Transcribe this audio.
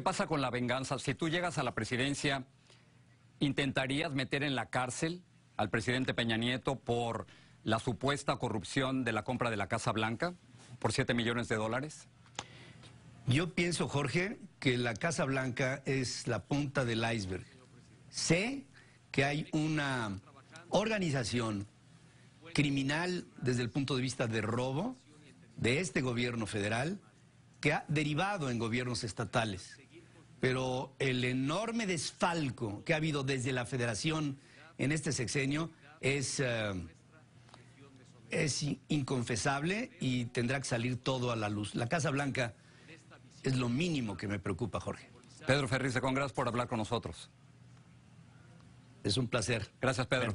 ¿Qué pasa con la venganza? Si tú llegas a la presidencia, ¿intentarías meter en la cárcel al presidente Peña Nieto por la supuesta corrupción de la compra de la Casa Blanca por 7 millones de dólares? Yo pienso, Jorge, que la Casa Blanca es la punta del iceberg. Sé que hay una organización criminal desde el punto de vista de robo de este gobierno federal que ha derivado en gobiernos estatales pero el enorme desfalco que ha habido desde la federación en este sexenio eh, es, inconfesable y tendrá que salir todo a la luz. La Casa Blanca es lo mínimo que me preocupa, Jorge. Pedro Ferriz con gracias por hablar con nosotros. Es un placer. Gracias, Pedro.